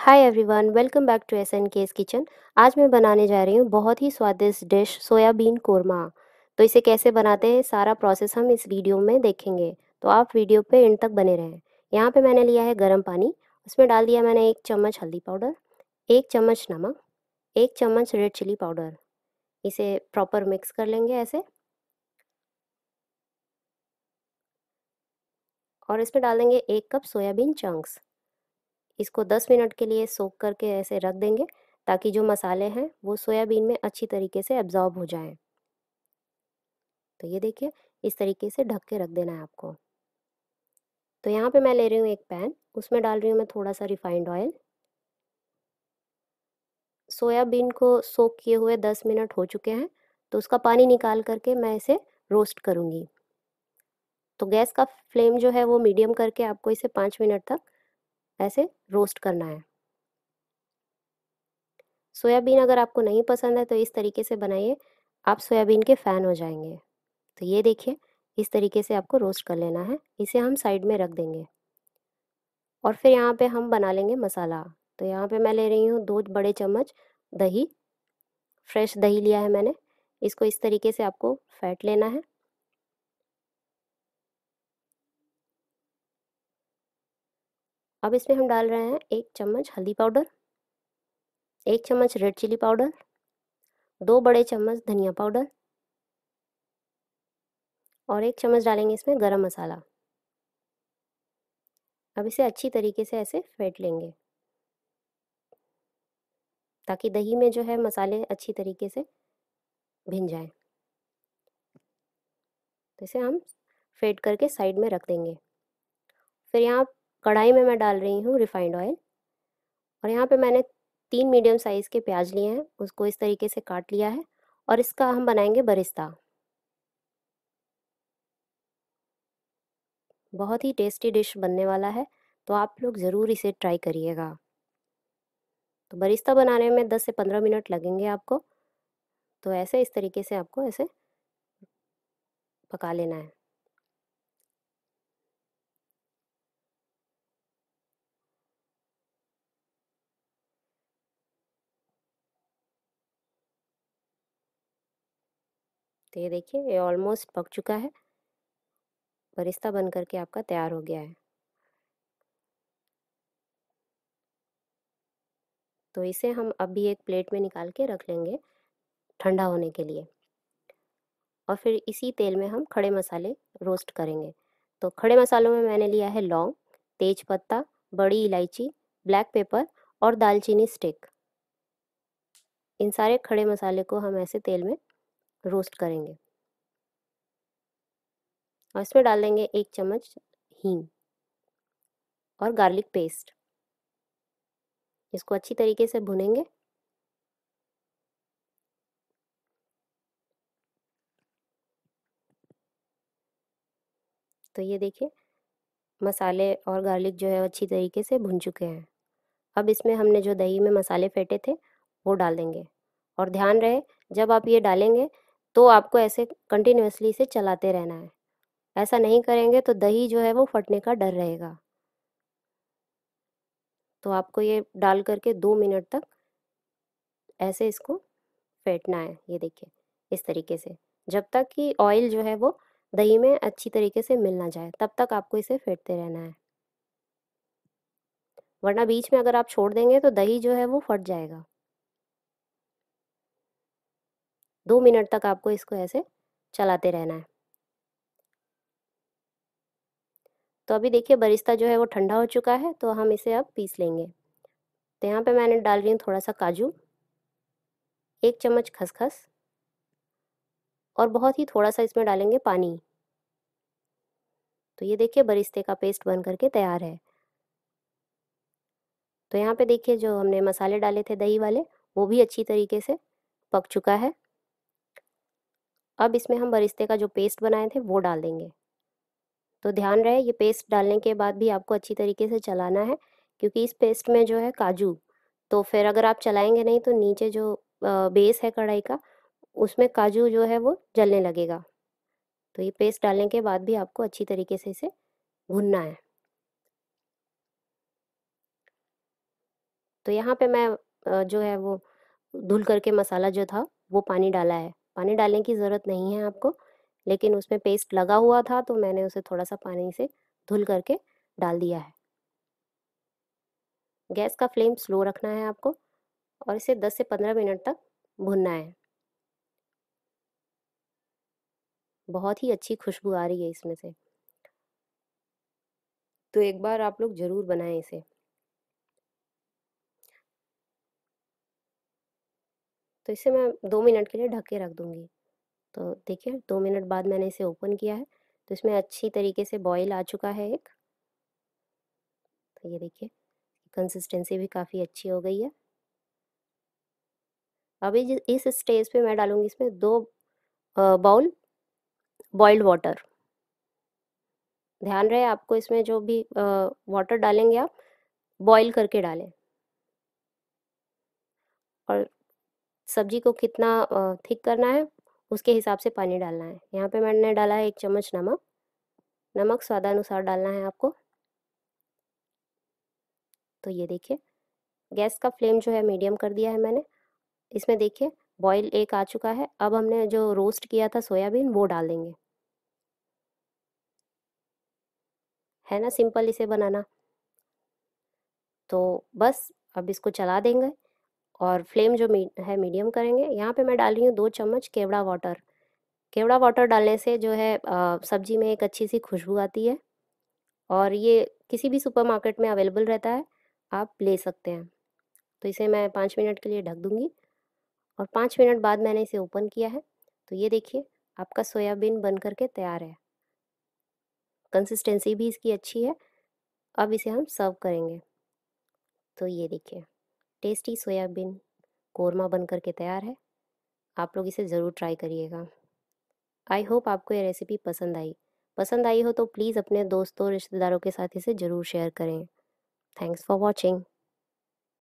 Hi everyone welcome back to S N K's kitchen आज मैं बनाने जा रही हूँ बहुत ही स्वादिष्ट डिश सोयाबीन कोरमा तो इसे कैसे बनाते हैं सारा प्रोसेस हम इस वीडियो में देखेंगे तो आप वीडियो पे इन तक बने रहें यहाँ पे मैंने लिया है गर्म पानी उसमें डाल दिया मैंने एक चम्मच हल्दी पाउडर एक चम्मच नमक एक चम्मच रेड चिली पाउडर इसे प्रॉपर मिक्स कर लेंगे ऐसे और इसमें डाल देंगे एक कप सोयाबीन चंक्स इसको 10 मिनट के लिए सोख करके ऐसे रख देंगे ताकि जो मसाले हैं वो सोयाबीन में अच्छी तरीके से एब्जॉर्ब हो जाएं। तो ये देखिए इस तरीके से ढक के रख देना है आपको तो यहाँ पे मैं ले रही हूँ एक पैन उसमें डाल रही हूँ मैं थोड़ा सा रिफाइंड ऑयल सोयाबीन को सोख किए हुए दस मिनट हो चुके हैं तो उसका पानी निकाल करके मैं इसे रोस्ट करूँगी तो गैस का फ्लेम जो है वो मीडियम करके आपको इसे पाँच मिनट तक ऐसे रोस्ट करना है सोयाबीन अगर आपको नहीं पसंद है तो इस तरीके से बनाइए आप सोयाबीन के फ़ैन हो जाएंगे तो ये देखिए इस तरीके से आपको रोस्ट कर लेना है इसे हम साइड में रख देंगे और फिर यहाँ पे हम बना लेंगे मसाला तो यहाँ पे मैं ले रही हूँ दो बड़े चम्मच दही फ्रेश दही लिया है मैंने इसको इस तरीके से आपको फैट लेना है अब इसमें हम डाल रहे हैं एक चम्मच हल्दी पाउडर एक चम्मच रेड चिली पाउडर दो बड़े चम्मच धनिया पाउडर और एक चम्मच डालेंगे इसमें गरम मसाला अब इसे अच्छी तरीके से ऐसे फेंट लेंगे ताकि दही में जो है मसाले अच्छी तरीके से भिन जाए तो इसे हम फेंट करके साइड में रख देंगे फिर यहाँ कढ़ाई में मैं डाल रही हूँ रिफाइंड ऑयल और यहाँ पे मैंने तीन मीडियम साइज़ के प्याज लिए हैं उसको इस तरीके से काट लिया है और इसका हम बनाएंगे बरिस्ता बहुत ही टेस्टी डिश बनने वाला है तो आप लोग ज़रूर इसे ट्राई करिएगा तो बरिस्ता बनाने में 10 से 15 मिनट लगेंगे आपको तो ऐसे इस तरीके से आपको ऐसे पका लेना है तो ये देखिए ये ऑलमोस्ट पक चुका है बरिस्ता बन करके आपका तैयार हो गया है तो इसे हम अभी एक प्लेट में निकाल के रख लेंगे ठंडा होने के लिए और फिर इसी तेल में हम खड़े मसाले रोस्ट करेंगे तो खड़े मसालों में मैंने लिया है लौंग तेज पत्ता बड़ी इलायची ब्लैक पेपर और दालचीनी स्टिक इन सारे खड़े मसाले को हम ऐसे तेल में रोस्ट करेंगे और इसमें डाल देंगे एक चम्मच हींग और गार्लिक पेस्ट इसको अच्छी तरीके से भुनेंगे तो ये देखिए मसाले और गार्लिक जो है अच्छी तरीके से भुन चुके हैं अब इसमें हमने जो दही में मसाले फेंटे थे वो डाल देंगे और ध्यान रहे जब आप ये डालेंगे तो आपको ऐसे कंटिन्यूसली इसे चलाते रहना है ऐसा नहीं करेंगे तो दही जो है वो फटने का डर रहेगा तो आपको ये डाल करके दो मिनट तक ऐसे इसको फेंटना है ये देखिए इस तरीके से जब तक कि ऑयल जो है वो दही में अच्छी तरीके से मिल ना जाए तब तक आपको इसे फेंटते रहना है वरना बीच में अगर आप छोड़ देंगे तो दही जो है वो फट जाएगा दो मिनट तक आपको इसको ऐसे चलाते रहना है तो अभी देखिए बरिस्ता जो है वो ठंडा हो चुका है तो हम इसे अब पीस लेंगे तो यहाँ पे मैंने डाल रही हूँ थोड़ा सा काजू एक चम्मच खसखस और बहुत ही थोड़ा सा इसमें डालेंगे पानी तो ये देखिए बरिस्ते का पेस्ट बन करके तैयार है तो यहाँ पे देखिए जो हमने मसाले डाले थे दही वाले वो भी अच्छी तरीके से पक चुका है अब इसमें हम बरिस्ते का जो पेस्ट बनाए थे वो डाल देंगे तो ध्यान रहे ये पेस्ट डालने के बाद भी आपको अच्छी तरीके से चलाना है क्योंकि इस पेस्ट में जो है काजू तो फिर अगर आप चलाएंगे नहीं तो नीचे जो बेस है कढ़ाई का उसमें काजू जो है वो जलने लगेगा तो ये पेस्ट डालने के बाद भी आपको अच्छी तरीके से इसे भुनना है तो यहाँ पे मैं जो है वो धुल करके मसाला जो था वो पानी डाला है पानी डालने की ज़रूरत नहीं है आपको लेकिन उसमें पेस्ट लगा हुआ था तो मैंने उसे थोड़ा सा पानी से धुल करके डाल दिया है गैस का फ्लेम स्लो रखना है आपको और इसे 10 से 15 मिनट तक भुनना है बहुत ही अच्छी खुशबू आ रही है इसमें से तो एक बार आप लोग ज़रूर बनाएं इसे तो इसे मैं दो मिनट के लिए ढक के रख दूँगी तो देखिए दो मिनट बाद मैंने इसे ओपन किया है तो इसमें अच्छी तरीके से बॉयल आ चुका है एक तो ये देखिए कंसिस्टेंसी भी काफ़ी अच्छी हो गई है अभी इस स्टेज पे मैं डालूँगी इसमें दो बाउल बॉइल्ड वाटर ध्यान रहे आपको इसमें जो भी वाटर डालेंगे आप बॉईल करके डालें और सब्जी को कितना थिक करना है उसके हिसाब से पानी डालना है यहाँ पे मैंने डाला है एक चम्मच नमक नमक स्वादानुसार डालना है आपको तो ये देखिए गैस का फ्लेम जो है मीडियम कर दिया है मैंने इसमें देखिए बॉईल एक आ चुका है अब हमने जो रोस्ट किया था सोयाबीन वो डाल देंगे है ना सिंपल इसे बनाना तो बस अब इसको चला देंगे और फ्लेम जो मी, है मीडियम करेंगे यहाँ पे मैं डाल रही हूँ दो चम्मच केवड़ा वाटर केवड़ा वाटर डालने से जो है सब्जी में एक अच्छी सी खुशबू आती है और ये किसी भी सुपरमार्केट में अवेलेबल रहता है आप ले सकते हैं तो इसे मैं पाँच मिनट के लिए ढक दूँगी और पाँच मिनट बाद मैंने इसे ओपन किया है तो ये देखिए आपका सोयाबीन बन करके तैयार है कंसिस्टेंसी भी इसकी अच्छी है अब इसे हम सर्व करेंगे तो ये देखिए टेस्टी सोयाबीन कौरमा बन करके तैयार है आप लोग इसे ज़रूर ट्राई करिएगा आई होप आपको ये रेसिपी पसंद आई पसंद आई हो तो प्लीज़ अपने दोस्तों रिश्तेदारों के साथ इसे ज़रूर शेयर करें थैंक्स फॉर वॉचिंग